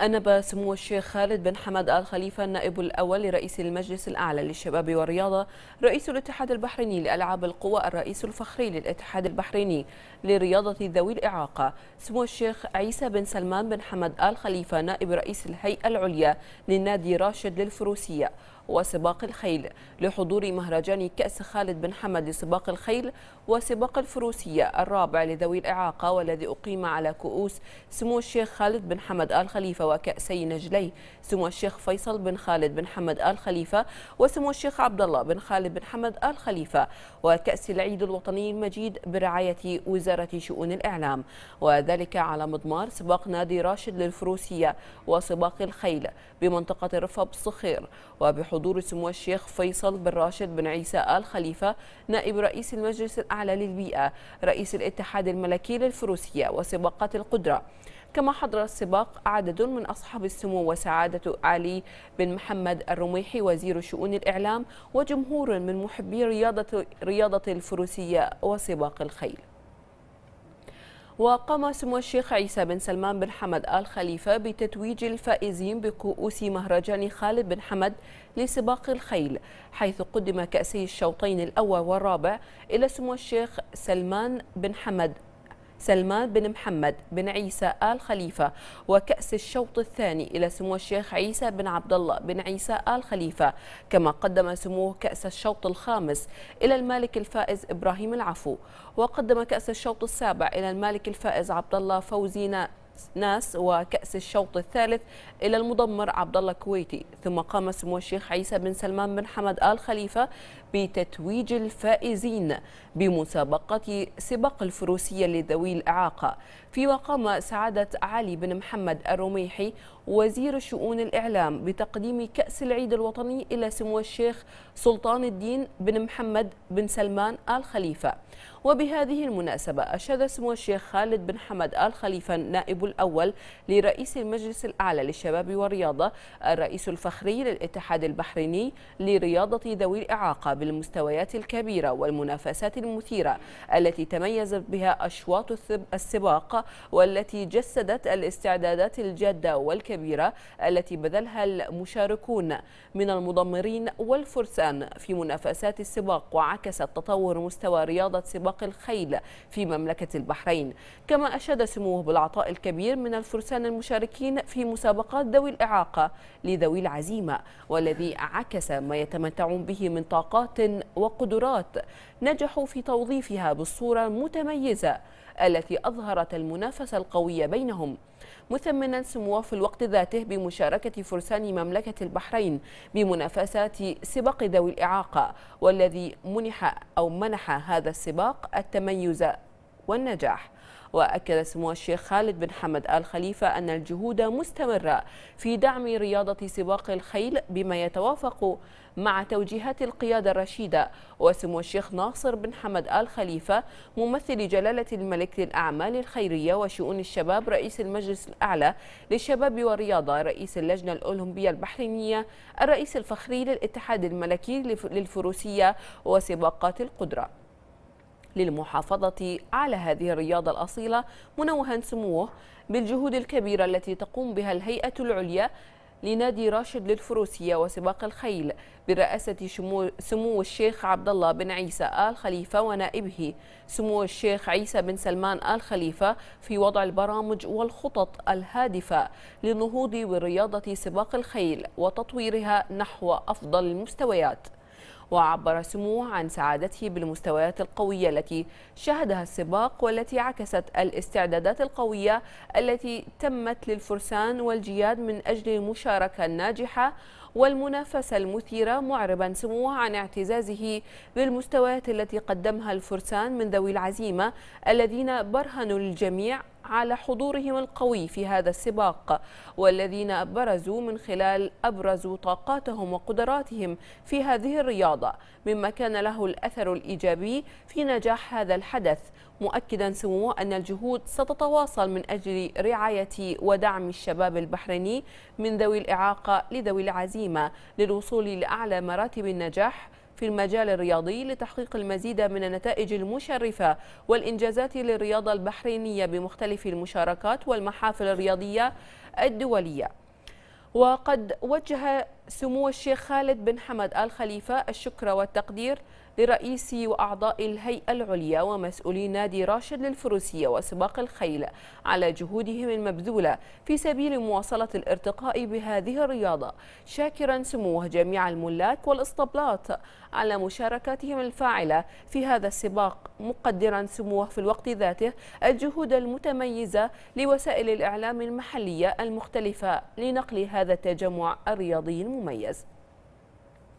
أنب سمو الشيخ خالد بن حمد آل خليفة النائب الأول لرئيس المجلس الأعلى للشباب والرياضة رئيس الاتحاد البحريني لألعاب القوى الرئيس الفخري للاتحاد البحريني لرياضة ذوي الإعاقة سمو الشيخ عيسى بن سلمان بن حمد آل خليفة نائب رئيس الهيئة العليا للنادي راشد للفروسية وسباق الخيل لحضور مهرجان كأس خالد بن حمد لسباق الخيل وسباق الفروسية الرابع لذوي الإعاقة والذي أقيم على كؤوس سمو الشيخ خالد بن حمد آل خليفة وكأسي نجلي سمو الشيخ فيصل بن خالد بن حمد آل خليفة وسمو الشيخ عبد الله بن خالد بن حمد آل خليفة وكأس العيد الوطني المجيد برعاية وزارة شؤون الإعلام وذلك على مضمار سباق نادي راشد للفروسية وسباق الخيل بمنطقة رفب الصخير وبحضور حضور سمو الشيخ فيصل بن راشد بن عيسى آل خليفة نائب رئيس المجلس الأعلى للبيئة رئيس الاتحاد الملكي للفروسية وسباقات القدرة كما حضر السباق عدد من أصحاب السمو وسعادة علي بن محمد الرميحي وزير شؤون الإعلام وجمهور من محبي رياضة, رياضة الفروسية وسباق الخيل وقام سمو الشيخ عيسى بن سلمان بن حمد آل خليفة بتتويج الفائزين بكؤوس مهرجان خالد بن حمد لسباق الخيل حيث قدم كأسي الشوطين الأول والرابع إلى سمو الشيخ سلمان بن حمد سلمان بن محمد بن عيسى آل خليفة وكأس الشوط الثاني إلى سمو الشيخ عيسى بن عبد الله بن عيسى آل خليفة كما قدم سموه كأس الشوط الخامس إلى المالك الفائز إبراهيم العفو وقدم كأس الشوط السابع إلى المالك الفائز عبد الله فوزينا ناس وكأس الشوط الثالث إلى المضمر عبد الله الكويتي ثم قام سمو الشيخ عيسى بن سلمان بن حمد آل خليفة بتتويج الفائزين بمسابقة سباق الفروسية لذوي الإعاقة فيما قام سعادة علي بن محمد الرميحي وزير شؤون الإعلام بتقديم كأس العيد الوطني إلى سمو الشيخ سلطان الدين بن محمد بن سلمان آل خليفة وبهذه المناسبة أشاد سمو الشيخ خالد بن حمد آل خليفة نائب الأول لرئيس المجلس الأعلى للشباب والرياضة الرئيس الفخري للاتحاد البحريني لرياضة ذوي الإعاقة بالمستويات الكبيرة والمنافسات المثيرة التي تميزت بها أشواط السباق والتي جسدت الاستعدادات الجادة والكبيرة التي بذلها المشاركون من المضمرين والفرسان في منافسات السباق وعكست تطور مستوى رياضة سباق الخيل في مملكة البحرين كما أشاد سموه بالعطاء الكبير كبير من الفرسان المشاركين في مسابقات ذوي الإعاقة لذوي العزيمة والذي عكس ما يتمتعون به من طاقات وقدرات نجحوا في توظيفها بالصورة المتميزة التي أظهرت المنافسة القوية بينهم مثمنا سموه في الوقت ذاته بمشاركة فرسان مملكة البحرين بمنافسات سباق ذوي الإعاقة والذي منح أو منح هذا السباق التميز والنجاح وأكد سمو الشيخ خالد بن حمد آل خليفة أن الجهود مستمرة في دعم رياضة سباق الخيل بما يتوافق مع توجيهات القيادة الرشيدة وسمو الشيخ ناصر بن حمد آل خليفة ممثل جلالة الملك للأعمال الخيرية وشؤون الشباب رئيس المجلس الأعلى للشباب والرياضة رئيس اللجنة الأولمبية البحرينية الرئيس الفخري للاتحاد الملكي للفروسية وسباقات القدرة للمحافظة على هذه الرياضة الأصيلة منوها سموه بالجهود الكبيرة التي تقوم بها الهيئة العليا لنادي راشد للفروسية وسباق الخيل برئاسة سمو الشيخ عبد الله بن عيسى آل خليفة ونائبه سمو الشيخ عيسى بن سلمان آل خليفة في وضع البرامج والخطط الهادفة للنهوض برياضة سباق الخيل وتطويرها نحو أفضل المستويات وعبر سموه عن سعادته بالمستويات القوية التي شهدها السباق والتي عكست الاستعدادات القوية التي تمت للفرسان والجياد من أجل المشاركة الناجحة والمنافسة المثيرة معربا سموه عن اعتزازه بالمستويات التي قدمها الفرسان من ذوي العزيمة الذين برهنوا الجميع على حضورهم القوي في هذا السباق والذين برزوا من خلال أبرزوا طاقاتهم وقدراتهم في هذه الرياضة مما كان له الأثر الإيجابي في نجاح هذا الحدث مؤكدا سموه أن الجهود ستتواصل من أجل رعاية ودعم الشباب البحريني من ذوي الإعاقة لذوي العزيمة للوصول لأعلى مراتب النجاح في المجال الرياضي لتحقيق المزيد من النتائج المشرفة والإنجازات للرياضة البحرينية بمختلف المشاركات والمحافل الرياضية الدولية وقد وجه سمو الشيخ خالد بن حمد آل خليفة الشكر والتقدير لرئيس وأعضاء الهيئة العليا ومسؤولي نادي راشد للفروسية وسباق الخيل على جهودهم المبذولة في سبيل مواصلة الارتقاء بهذه الرياضة شاكرا سموه جميع الملاك والاستبلاط على مشاركاتهم الفاعلة في هذا السباق مقدرا سموه في الوقت ذاته الجهود المتميزة لوسائل الإعلام المحلية المختلفة لنقل هذا التجمع الرياضي المختلف مميز